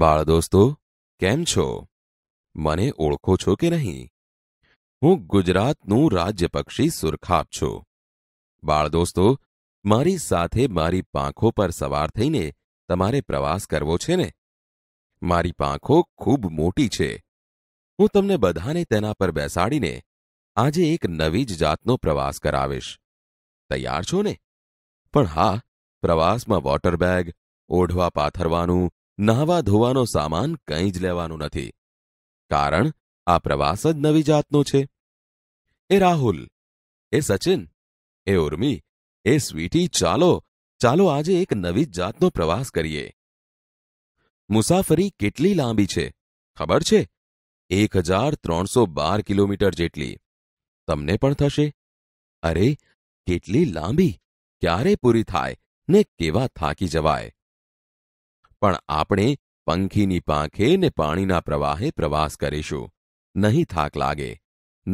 બાળ દોસ્તો કેમ છો મને ઓળખો છો કે નહીં હું ગુજરાત નું રાજ્ય પક્ષી સુરખાબ છું બાળ દોસ્તો મારી સાથે મારી પાંખો પર સવાર થઈને તમારે પ્રવાસ કરવો છે ને મારી પાંખો ખૂબ મોટી છે હું તમને બધાને તેના પર બેસાડીને આજે એક નવી જ જાતનો પ્રવાસ કરાવેશ તૈયાર છો ને પણ હા પ્રવાસમાં વોટર બેગ ઓઢવા પાથરવાનું નાહવા ધોવાનો સામાન કંઈ જ લેવાનું નથી કારણ આ પ્રવાસ જ નવી જાતનો છે એ રાહુલ એ સચિન એ ઉર્મી એ સ્વીટી ચાલો ચાલો આજે એક નવી જાતનો પ્રવાસ કરીએ મુસાફરી કેટલી લાંબી છે ખબર છે એક હજાર ત્રણસો બાર કિલોમીટર જેટલી તમને પણ થશે અરે કેટલી લાંબી ક્યારે પૂરી થાય ને કેવા થાકી જવાય પણ આપણે પંખીની પાંખે ને પાણીના પ્રવાહે પ્રવાસ કરીશું નહીં થાક લાગે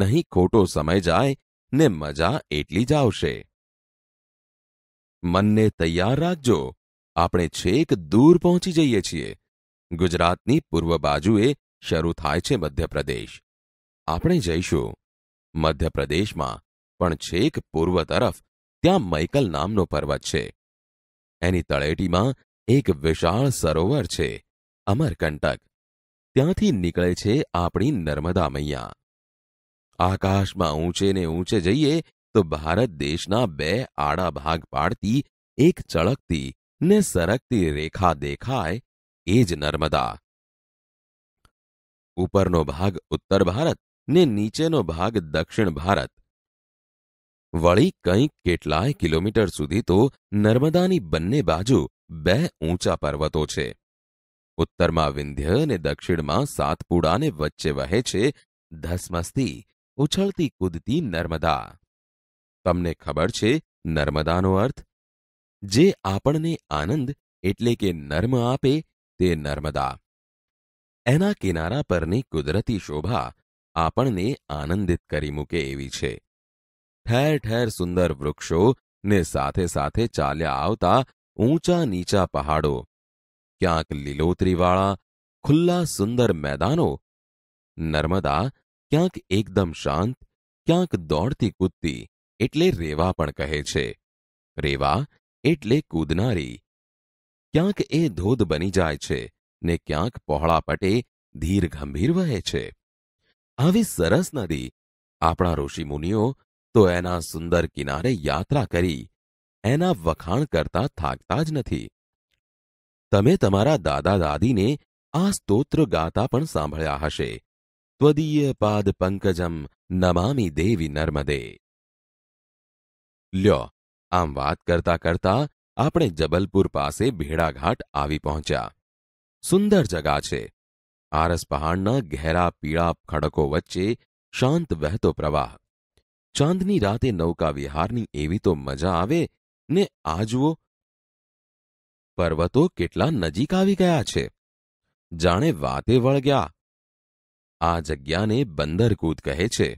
નહીં ખોટો સમય જાય ને મજા એટલી જાવશે મનને તૈયાર રાખજો આપણે છેક દૂર પહોંચી જઈએ છીએ ગુજરાતની પૂર્વ બાજુએ શરૂ થાય છે મધ્યપ્રદેશ આપણે જઈશું મધ્યપ્રદેશમાં પણ છેક પૂર્વ તરફ ત્યાં મેકલ નામનો પર્વત છે એની તળેટીમાં એક વિશાળ સરોવર છે અમરકંટક ત્યાંથી નીકળે છે આપણી નર્મદા મૈયા આકાશમાં ઊંચે ને ઊંચે જઈએ તો ભારત દેશના બે આડા ભાગ પાડતી એક ચળકતી ને સરકતી રેખા દેખાય એ જ નર્મદા ઉપરનો ભાગ ઉત્તર ભારત ને નીચેનો ભાગ દક્ષિણ ભારત વળી કંઈક કેટલાય કિલોમીટર સુધી તો નર્મદાની બંને બાજુ બ ઊંચા પર્વતો છે ઉત્તરમાં વિંધ્ય અને દક્ષિણમાં સાતપુડાને વચ્ચે વહે છે ધસમસ્તી ઉછળતી કૂદતી નર્મદા તમને ખબર છે નર્મદાનો અર્થ જે આપણને આનંદ એટલે કે નર્મ આપે તે નર્મદા એના કિનારા પરની કુદરતી શોભા આપણને આનંદિત કરી મૂકે એવી છે ઠેર ઠેર સુંદર વૃક્ષો ને સાથે સાથે ચાલ્યા આવતા ऊंचा नीचा पहाडो क्याक लिलोत्री वाला खुला सुंदर मैदानो नर्मदा क्याक एकदम शांत क्याक दौड़ती कुत्ती એટલે રેવા પણ કહે છે રેવા એટલે કૂદનારી ક્યાંક એ ધોધ બની જાય છે ને ક્યાંક પહોળા પટે धीर गंभीर વહે છે આવી સરસ નદી આપણા રોષીમુનીઓ તો એના સુંદર કિનારે યાત્રા કરી એના વખાણ કરતા થાકતા જ નથી તમે તમારા દાદા દાદીને આ સ્તોત્ર ગાતા પણ સાંભળ્યા હશે ત્વદીય પાદ પંકજમ નમામી દેવી નર્મદે લ્યો આમ વાત કરતા કરતા આપણે જબલપુર પાસે ભેડાઘાટ આવી પહોંચ્યા સુંદર જગા છે આરસ પહાડના ઘેરા પીળા ખડકો વચ્ચે શાંત વહેતો પ્રવાહ ચાંદની રાતે નૌકા વિહારની એવી તો મજા આવે ને આ જુઓ પર્વતો કેટલા નજીક આવી ગયા છે જાણે વાતે વળગ્યા આ જગ્યાને બંદરકૂદ કહે છે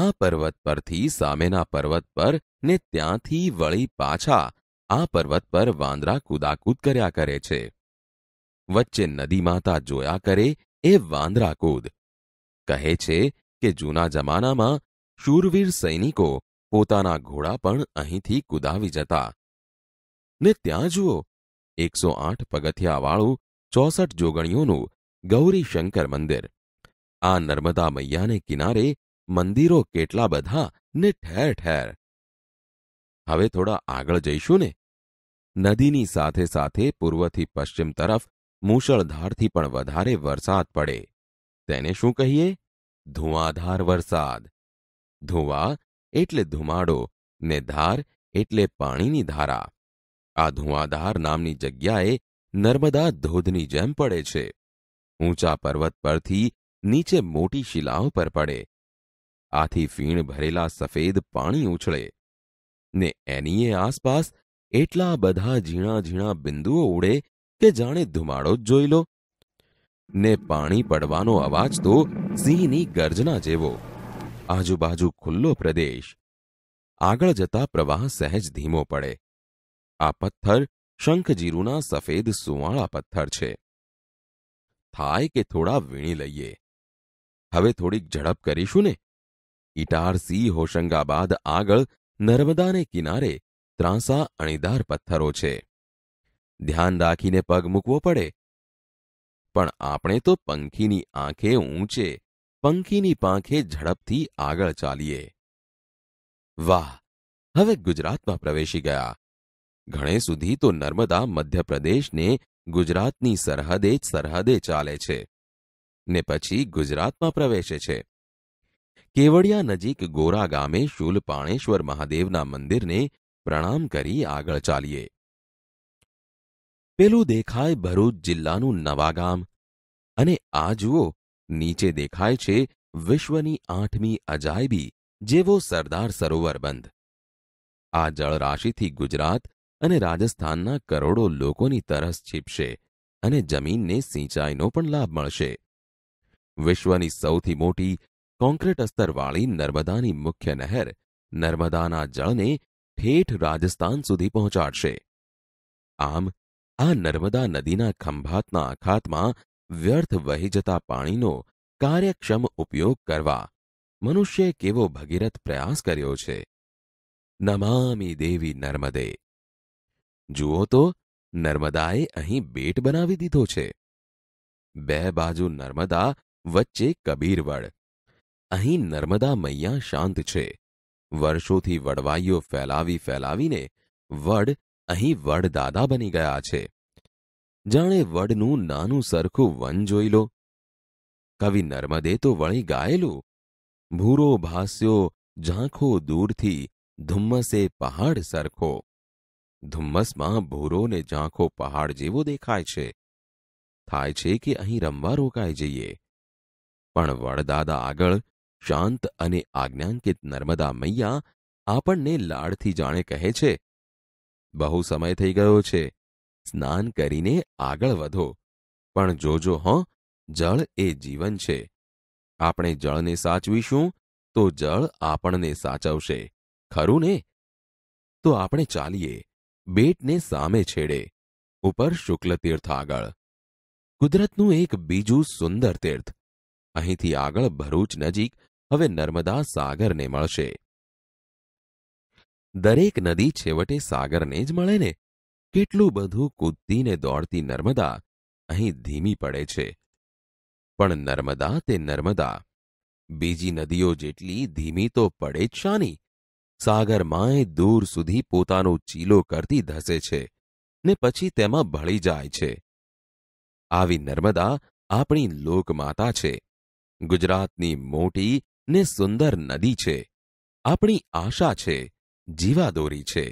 આ પર્વત પરથી સામેના પર્વત પર ને ત્યાંથી વળી પાછા આ પર્વત પર વાંદરા કૂદાકૂદ કર્યા કરે છે વચ્ચે નદી માતા જોયા કરે એ વાંદરા કૂદ કહે છે કે જૂના જમાનામાં શૂરવીર સૈનિકો પોતાના ઘોડા પણ અહીંથી કુદાવી જતા ને ત્યાં જુઓ એકસો આઠ પગથિયાવાળું ચોસઠ જોગણીઓનું ગૌરી શંકર મંદિર આ નર્મદા મૈયાને કિનારે મંદિરો કેટલા બધા ને ઠેર ઠેર હવે થોડા આગળ જઈશું ને નદીની સાથે સાથે પૂર્વથી પશ્ચિમ તરફ મૂશળધારથી પણ વધારે વરસાદ પડે તેને શું કહીએ ધુઆધાર વરસાદ ધુવા એટલે ધુમાડો ને ધાર એટલે પાણીની ધારા આ ધુવાધાર નામની જગ્યાએ नर्मदा ધોધની જામ પડે છે ઊંચા પર્વત પરથી નીચે મોટી શિલાઓ પર પડે આથી ફીણ ભરેલા સફેદ પાણી ઉછળે ને એનીયે આસપાસ એટલા બધા ઝીણા ઝીણા બિંદુઓ ઉડે કે જાણે ધુમાડો જોઈ લો ને પાણી પડવાનો અવાજ તો સીની ગર્જના જેવો આજુબાજુ ખુલ્લો પ્રદેશ આગળ જતા પ્રવાહ સહેજ ધીમો પડે આ પથ્થર શંખજીરુના સફેદ સુવાળા પથ્થર છે થાય કે થોડા વીણી લઈએ હવે થોડીક ઝડપ કરીશું ને ઇટારસી હોશંગાબાદ આગળ નર્મદાને કિનારે ત્રાંસા અણીદાર પથ્થરો છે ધ્યાન રાખીને પગ મૂકવો પડે પણ આપણે તો પંખીની આંખે ઊંચે પંખીની પાંખે ઝડપથી આગળ ચાલીએ વાહ હવે ગુજરાતમાં પ્રવેશી ગયા ઘણે સુધી તો નર્મદા મધ્યપ્રદેશને ગુજરાતની સરહદે જ સરહદે ચાલે છે ને પછી ગુજરાતમાં પ્રવેશે છે કેવડિયા નજીક ગોરા ગામે શૂલપાણેશ્વર મહાદેવના મંદિરને પ્રણામ કરી આગળ ચાલીએ પેલું દેખાય ભરૂચ જિલ્લાનું નવાગામ અને આ જુઓ નીચે દેખાય છે વિશ્વની આઠમી અજાયબી જેવો સરદાર સરોવર બંધ આ જળરાશિથી ગુજરાત અને રાજસ્થાનના કરોડો લોકોની તરસ છીપશે અને જમીનને સિંચાઈનો પણ લાભ મળશે વિશ્વની સૌથી મોટી કોન્ક્રીટ અસ્તરવાળી નર્મદાની મુખ્ય નહેર નર્મદાના જળને ઠેઠ રાજસ્થાન સુધી પહોંચાડશે આમ આ નર્મદા નદીના ખંભાતના અખાતમાં વ્યર્થ વહી જતા પાણીનો કાર્યક્ષમ ઉપયોગ કરવા મનુષ્યે કેવો ભગીરથ પ્રયાસ કર્યો છે નમામી દેવી નર્મદે જુઓ તો નર્મદાએ અહીં બેટ બનાવી દીધો છે બે બાજુ નર્મદા વચ્ચે કબીરવડ અહીં નર્મદા મૈયા શાંત છે વર્ષોથી વડવાઈઓ ફેલાવી ફેલાવીને વડ અહીં વડદાદા બની ગયા છે જાણે વડનું નાનું સરખું વન જોઈ લો કવિ નર્મદે તો વળી ગાયેલું ભૂરો ભાસ્યો ઝાંખો દૂરથી ધુમ્મસે પહાડ સરખો ધુમ્મસમાં ભૂરો ને ઝાંખો પહાડ જેવો દેખાય છે થાય છે કે અહીં રમવા રોકાઈ જઈએ પણ વડદાદા આગળ શાંત અને આજ્ઞાંકિત નર્મદા મૈયા આપણને લાડથી જાણે કહે છે બહુ સમય થઈ ગયો છે स्नान करी ने આગળ વધો પણ જો જો હો જળ એ જીવન છે આપણે જળ ને સાચવીશું તો જળ આપણને સાચવશે ખરું ને તો આપણે ચાલીએ બેટ ને સામે છેડે ઉપર શુક્લ તીર્થ આગળ કુદરત નું એક બીજું સુંદર તીર્થ આહી થી આગળ ભરૂચ નજીક હવે नर्मदा सागर ને મળશે દરેક નદી છેવટે सागर ને જ મળે ને કેટલું બધું કૂદતીને દોડતી નર્મદા અહીં ધીમી પડે છે પણ નર્મદા તે નર્મદા બીજી નદીઓ જેટલી ધીમી તો પડે જ શાની સાગરમાંય દૂર સુધી પોતાનો ચીલો કરતી ધસે છે ને પછી તેમાં ભળી જાય છે આવી નર્મદા આપણી લોકમાતા છે ગુજરાતની મોટી ને સુંદર નદી છે આપણી આશા છે જીવાદોરી છે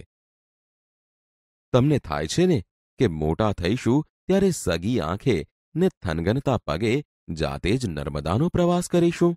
તમને થાય છે ને કે મોટા થઈશું ત્યારે સગી આંખે ને થનગનતા પગે જાતે જ નર્મદાનો પ્રવાસ કરીશું